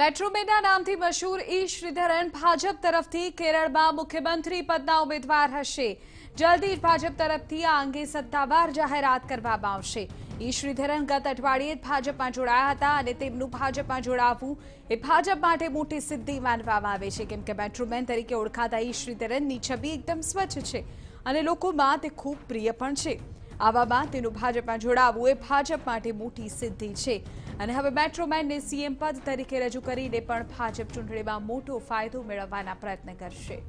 metro નામથી મશહૂર ઈ શ્રીધરન ભાજપ તરફથી કેરળમાં મુખ્યમંત્રી પદના ઉમેદવાર હશે જલ્દી જ ભાજપ તરફથી આ અંગે સત્તાવાર જાહેરાત કરવામાં આવશે ઈ શ્રીધરન ગત અઠવાડિયે જ ભાજપમાં જોડાયા હતા અને તેમનું ભાજપમાં જોડાવવું એ ભાજપ માટે મોટી સિદ્ધિ માનવામાં આવે છે કેમ કે મેટ્રોમેન તરીકે ઓળખાતા ઈ શ્રીધરનની છબી એકદમ સ્વચ્છ છે અને લોકોમાં તે ખૂબ પ્રિય પણ છે આવામાં તેનું ભાજપમાં જોડાવવું એ ભાજપ માટે મોટી સિદ્ધિ છે અને હવે મેટ્રોમેનને સીએમ પદ તરીકે રજૂ કરીને પણ ભાજપ ચૂંટણીમાં મોટો ફાયદો મેળવવાના પ્રયત્ન કરશે